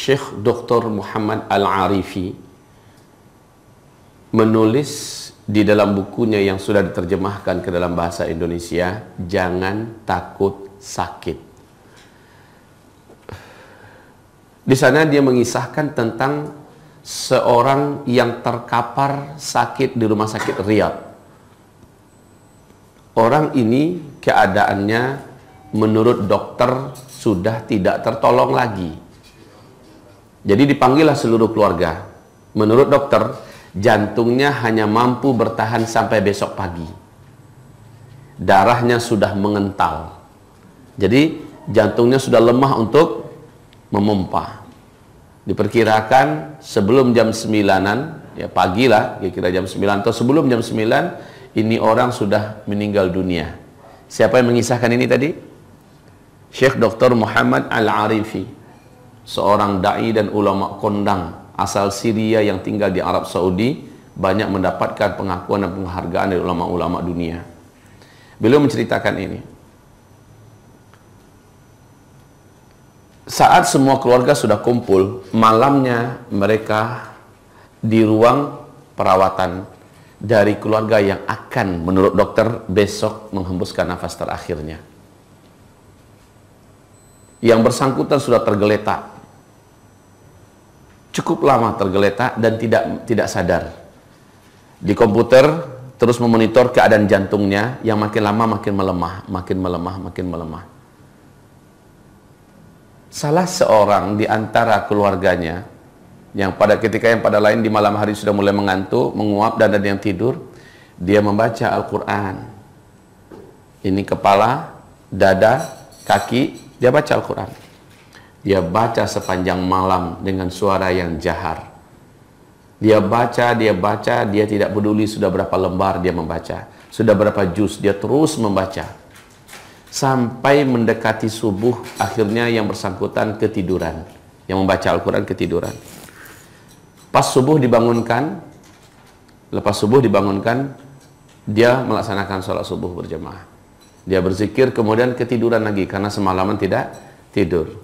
Syekh Dr. Muhammad Al-Arifi menulis di dalam bukunya yang sudah diterjemahkan ke dalam bahasa Indonesia, jangan takut sakit. Di sana dia mengisahkan tentang seorang yang terkapar sakit di rumah sakit Riyadh. Orang ini keadaannya menurut dokter sudah tidak tertolong lagi jadi dipanggillah seluruh keluarga. Menurut dokter, jantungnya hanya mampu bertahan sampai besok pagi. Darahnya sudah mengental. Jadi jantungnya sudah lemah untuk memompa. Diperkirakan sebelum jam 9-an, ya pagi lah, kira-kira jam 9 atau sebelum jam 9, ini orang sudah meninggal dunia. Siapa yang mengisahkan ini tadi? Syekh Dr. Muhammad Al-Arifi seorang dai dan ulama kondang asal Syria yang tinggal di Arab Saudi banyak mendapatkan pengakuan dan penghargaan dari ulama-ulama dunia. Beliau menceritakan ini. Saat semua keluarga sudah kumpul, malamnya mereka di ruang perawatan dari keluarga yang akan menurut dokter besok menghembuskan nafas terakhirnya yang bersangkutan sudah tergeletak cukup lama tergeletak dan tidak tidak sadar di komputer terus memonitor keadaan jantungnya yang makin lama makin melemah makin melemah makin melemah salah seorang di antara keluarganya yang pada ketika yang pada lain di malam hari sudah mulai mengantuk, menguap dan ada yang tidur, dia membaca Al-Qur'an. Ini kepala, dada, kaki, dia baca Al-Quran. Dia baca sepanjang malam dengan suara yang jahar. Dia baca, dia baca, dia tidak peduli sudah berapa lembar dia membaca. Sudah berapa juz, dia terus membaca. Sampai mendekati subuh, akhirnya yang bersangkutan ketiduran. Yang membaca Al-Quran ketiduran. Pas subuh dibangunkan, lepas subuh dibangunkan, dia melaksanakan sholat subuh berjemaah dia berzikir kemudian ketiduran lagi karena semalaman tidak tidur.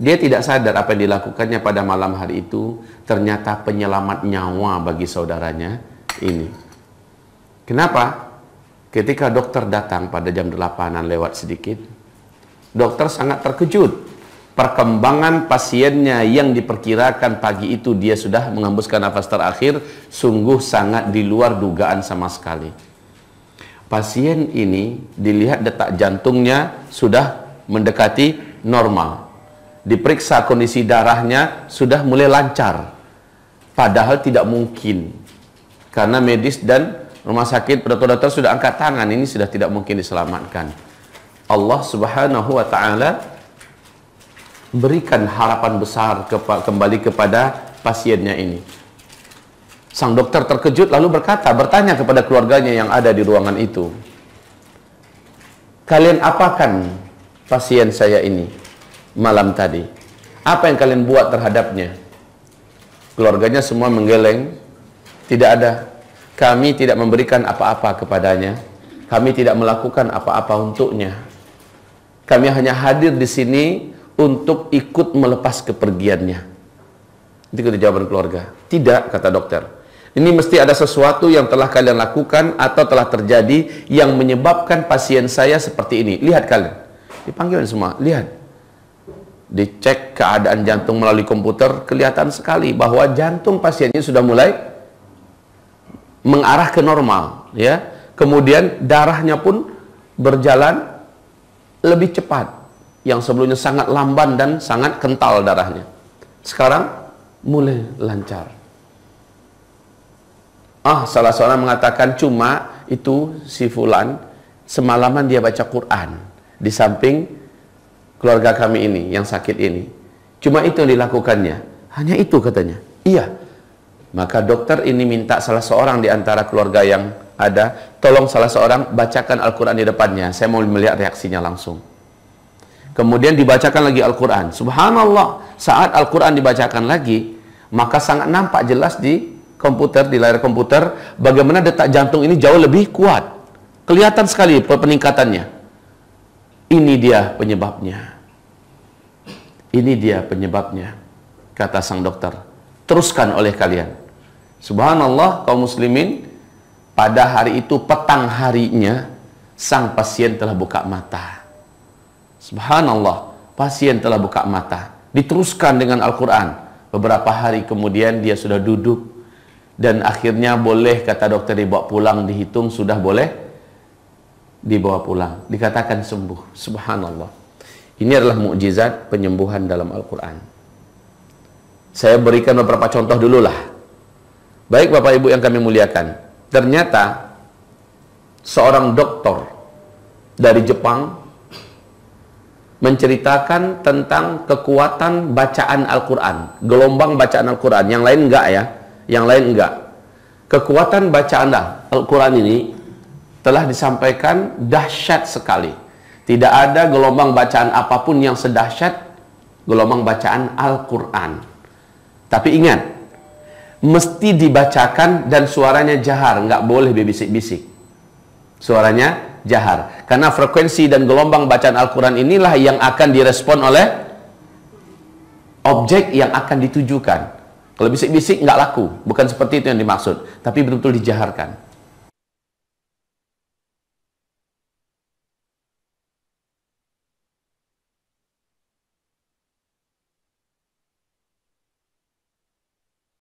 Dia tidak sadar apa yang dilakukannya pada malam hari itu ternyata penyelamat nyawa bagi saudaranya ini. Kenapa? Ketika dokter datang pada jam delapanan lewat sedikit, dokter sangat terkejut. Perkembangan pasiennya yang diperkirakan pagi itu dia sudah mengembuskan nafas terakhir sungguh sangat di luar dugaan sama sekali pasien ini dilihat detak jantungnya sudah mendekati normal. Diperiksa kondisi darahnya sudah mulai lancar. Padahal tidak mungkin. Karena medis dan rumah sakit dokter-dokter sudah angkat tangan ini sudah tidak mungkin diselamatkan. Allah Subhanahu wa taala berikan harapan besar kembali kepada pasiennya ini. Sang dokter terkejut lalu berkata, bertanya kepada keluarganya yang ada di ruangan itu. Kalian apakan pasien saya ini malam tadi? Apa yang kalian buat terhadapnya? Keluarganya semua menggeleng. Tidak ada. Kami tidak memberikan apa-apa kepadanya. Kami tidak melakukan apa-apa untuknya. Kami hanya hadir di sini untuk ikut melepas kepergiannya. Itu jawaban keluarga. Tidak, kata dokter ini mesti ada sesuatu yang telah kalian lakukan atau telah terjadi yang menyebabkan pasien saya seperti ini. Lihat kalian. Dipanggil semua, lihat. Dicek keadaan jantung melalui komputer, kelihatan sekali bahwa jantung pasiennya sudah mulai mengarah ke normal, ya. Kemudian darahnya pun berjalan lebih cepat yang sebelumnya sangat lamban dan sangat kental darahnya. Sekarang mulai lancar. Ah, salah seorang mengatakan cuma itu si fulan semalaman dia baca Quran di samping keluarga kami ini yang sakit ini. Cuma itu yang dilakukannya. Hanya itu katanya. Iya. Maka dokter ini minta salah seorang di antara keluarga yang ada, tolong salah seorang bacakan Al-Quran di depannya. Saya mau melihat reaksinya langsung. Kemudian dibacakan lagi Al-Quran. Subhanallah, saat Al-Quran dibacakan lagi, maka sangat nampak jelas di komputer, di layar komputer, bagaimana detak jantung ini jauh lebih kuat. Kelihatan sekali peningkatannya. Ini dia penyebabnya. Ini dia penyebabnya, kata sang dokter. Teruskan oleh kalian. Subhanallah, kaum muslimin, pada hari itu petang harinya, sang pasien telah buka mata. Subhanallah, pasien telah buka mata. Diteruskan dengan Al-Quran. Beberapa hari kemudian dia sudah duduk dan akhirnya boleh kata dokter dibawa pulang dihitung sudah boleh dibawa pulang dikatakan sembuh subhanallah ini adalah mukjizat penyembuhan dalam Al-Qur'an saya berikan beberapa contoh dululah baik Bapak Ibu yang kami muliakan ternyata seorang dokter dari Jepang menceritakan tentang kekuatan bacaan Al-Quran gelombang bacaan Al-Quran yang lain enggak ya yang lain enggak. Kekuatan bacaan Al-Quran ini telah disampaikan dahsyat sekali. Tidak ada gelombang bacaan apapun yang sedahsyat gelombang bacaan Al-Quran. Tapi ingat, mesti dibacakan dan suaranya jahar, enggak boleh bisik bisik Suaranya jahar. Karena frekuensi dan gelombang bacaan Al-Quran inilah yang akan direspon oleh objek yang akan ditujukan. Kalau bisik-bisik nggak laku, bukan seperti itu yang dimaksud, tapi betul-betul dijaharkan.